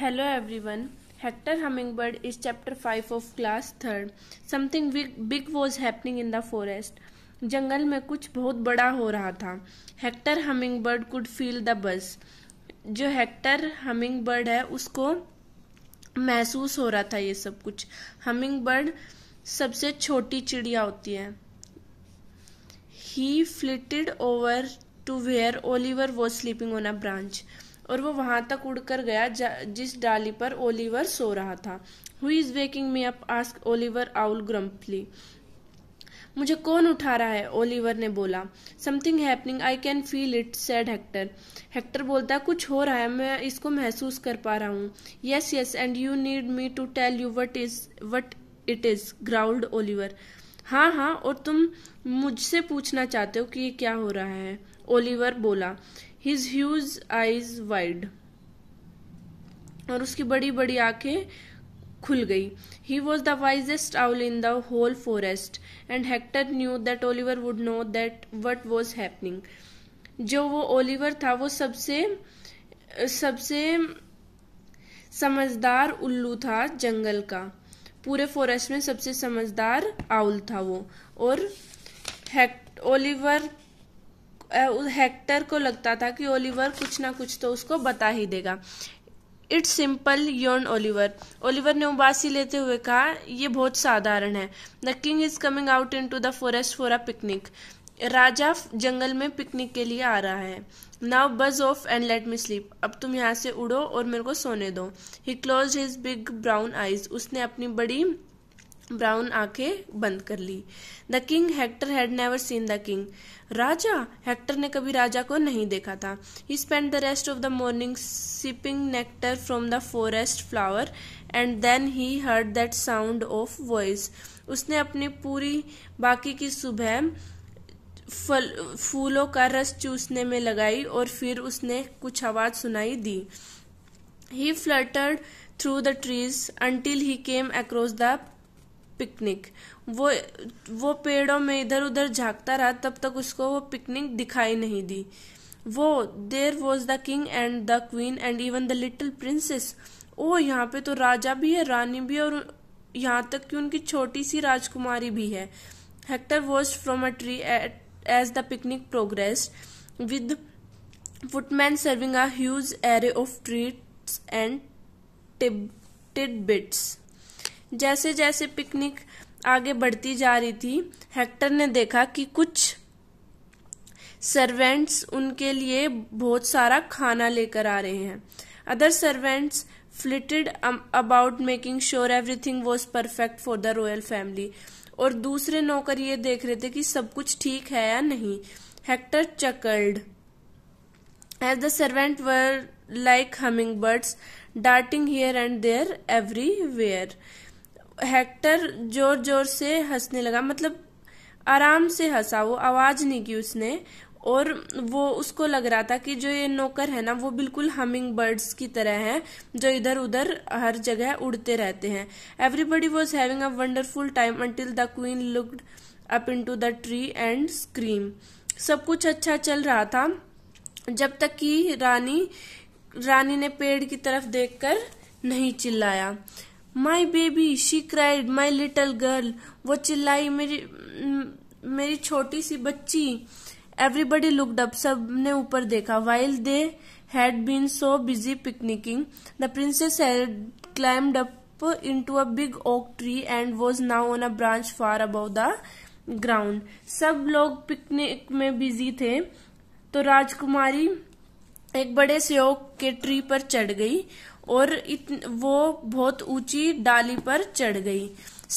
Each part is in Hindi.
Hello everyone Hector Hummingbird is chapter 5 of class 3rd. Something big, big was happening in the forest. जंगल में कुछ बहुत बड़ा हो रहा था Hector hummingbird could feel the buzz जो हेक्टर हमिंगबर्ड है उसको महसूस हो रहा था ये सब कुछ हमिंगबर्ड सबसे छोटी चिड़िया होती है he flitted over to where Oliver was sleeping on a branch और वो वहां तक उड़कर गया जिस डाली पर ओलिवर सो रहा था who is waking me up asked Oliver owl grumpily मुझे कौन उठा रहा है ओलिवर ने बोला something happening I can feel it said Hector Hector बोलता है कुछ हो रहा है मैं इसको महसूस कर पा रहा हूँ yes yes and you need me to tell you what is what it is growled Oliver हाँ हाँ और तुम मुझसे पूछना चाहते हो कि ये क्या हो रहा है ओलिवर बोला हिज ह्यूज आईज वाइड और उसकी बड़ी बड़ी आंखें खुल गई he was the wisest owl in the whole forest and Hector knew that Oliver would know that what was happening जो वो ओलिवर था वो सबसे सबसे समझदार उल्लू था जंगल का पूरे फॉरेस्ट में सबसे समझदार आउल था वो और हेक्ट ओलिवर हेक्टर को लगता था कि ओलिवर कुछ ना कुछ तो उसको बता ही देगा it's simple yawned Oliver Oliver ने उबासी लेते हुए कहा ये बहुत साधारण है the king is coming out into the forest for a picnic राजा जंगल में पिकनिक के लिए आ रहा है now buzz off and let me sleep अब तुम यहाँ से उड़ो और मेरे को सोने दो he close his big brown eyes उसने अपनी बड़ी ब्राउन आके बंद कर ली the king Hector had never seen the king राजा हेक्टर ने कभी राजा को नहीं देखा था he spend the rest of the morning sipping nectar from the forest flower and then he heard that sound of voice उसने अपनी पूरी बाकी की सुबह फल फूलों का रस चूसने में लगाई और फिर उसने कुछ आवाज सुनाई दी he fluttered through the trees until he came across the picnic वो वो पेड़ों में इधर उधर झांकता रहा तब तक उसको वो पिकनिक दिखाई नहीं दी वो there was the king and the queen and even the little princess ओ यहाँ पे तो राजा भी है रानी भी और यहाँ तक कि उनकी छोटी सी राजकुमारी भी है Hector was from a tree as the picnic progress with footman serving a huge array of treats and tidbits जैसे जैसे पिकनिक आगे बढ़ती जा रही थी हेक्टर ने देखा कि कुछ सर्वेंट्स उनके लिए बहुत सारा खाना लेकर आ रहे हैं other servants flitted about making sure everything was perfect for the royal family और दूसरे नौकर ये देख रहे थे कि सब कुछ ठीक है या नहीं Hector chuckled as the servant were like humming birds darting here and there everywhere Hector जोर जोर से हंसने लगा मतलब आराम से हंसा वो आवाज नहीं की उसने और वो उसको लग रहा था कि जो ये नौकर है ना वो बिल्कुल हमिंग बर्ड्स की तरह हैं जो इधर उधर हर जगह उड़ते रहते हैं everybody was having a wonderful time until the queen looked up into the tree and scream सब कुछ अच्छा चल रहा था जब तक कि रानी रानी ने पेड़ की तरफ देखकर नहीं चिल्लाया my baby she cried my little girl वो चिल्लाई मेरी मेरी छोटी सी बच्ची एवरीबडी लुकड अप सब ने ऊपर देखा while they had been so busy picnicking the princess climbed up up into a big oak tree and was now on a branch far above the ground. सब लोग पिकनिक में बिजी थे तो राजकुमारी एक बड़े से ओक के ट्री पर चढ़ गई और इत, वो बहुत ऊंची डाली पर चढ़ गई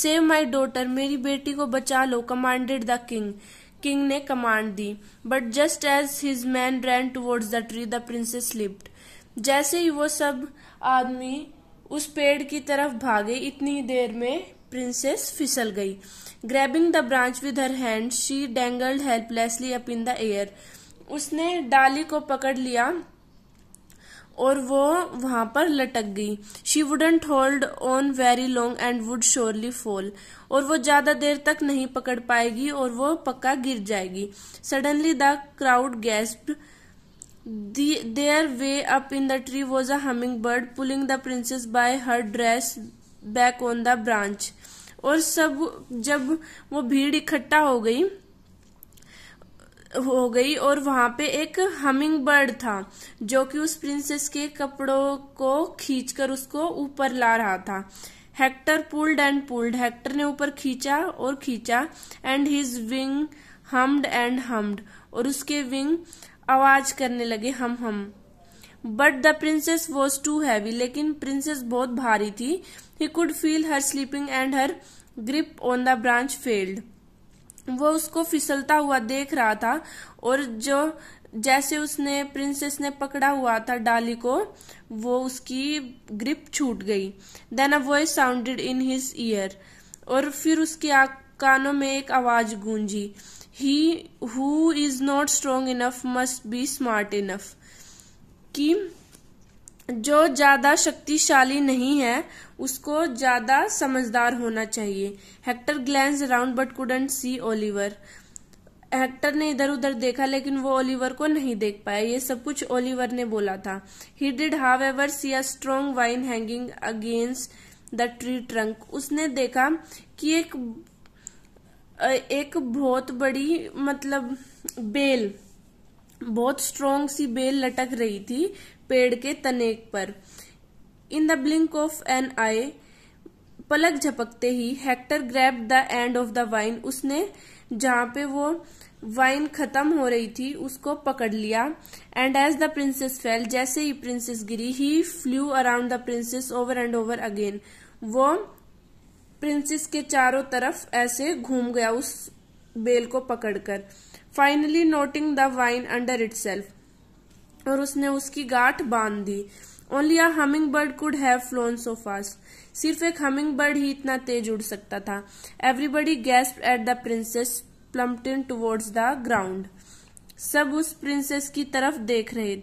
सेव माई डॉटर मेरी बेटी को बचा लो कमांडेड द किंग किंग ने कमांड दी but just as his man ran towards the tree the princess slipped जैसे ही वो सब आदमी उस पेड़ की तरफ भागे इतनी देर में प्रिंसेस फिसल गई grabbing the branch with her hand she dangled helplessly up in the air उसने डाली को पकड़ लिया और वो वहां पर लटक गई she wouldn't hold on very long and would surely fall और वो ज्यादा देर तक नहीं पकड़ पाएगी और वो पक्का गिर जाएगी suddenly the crowd gasp there way up in the tree was a humming bird pulling the princess by her dress back on the branch और सब जब वो भीड़ इकट्ठा हो गई हो गई और वहाँ पे एक हमिंग बर्ड था जो कि उस प्रिंसेस के कपड़ों को खींचकर उसको ऊपर ला रहा था Hector pulled and pulled Hector ने ऊपर खींचा और खींचा and his wing hummed and hummed और उसके विंग आवाज करने लगे hum hum but the princess was too heavy लेकिन प्रिंसेस बहुत भारी थी he could feel her slipping and her grip on the branch failed वो उसको फिसलता हुआ देख रहा था और जो जैसे उसने प्रिंसेस ने पकड़ा हुआ था डाली को वो उसकी ग्रिप छूट गई then a voice sounded in his ear और फिर उसकी कानों में एक आवाज गूंजी he who is not strong enough must be smart enough कि जो ज़्यादा शक्तिशाली नहीं है उसको ज़्यादा समझदार होना चाहिए Hector glanced round but couldn't see Oliver Hector ने इधर उधर देखा लेकिन वो ओलिवर को नहीं देख पाया ये सब कुछ ओलिवर ने बोला था he did however see a strong vine hanging against the tree trunk उसने देखा कि एक एक बहुत बड़ी मतलब बेल बहुत स्ट्रोंग सी बेल लटक रही थी पेड़ के तने पर in the blink of an eye पलक झपकते ही Hector grab the end of the vine उसने जहां पे वो वाइन खत्म हो रही थी उसको पकड़ लिया and as the princess fell जैसे ही प्रिंसेस गिरी he flew around the princess over and over again वो प्रिंसेस के चारों तरफ ऐसे घूम गया उस बेल को पकड़कर finally knotting the vine under itself और उसने उसकी गांठ बांध दी only a humming bird could have flown so fast सिर्फ एक हमिंग बर्ड ही इतना तेज उड़ सकता था everybody gasped at the princess plummeting towards the ground सब उस प्रिंसेस की तरफ देख रहे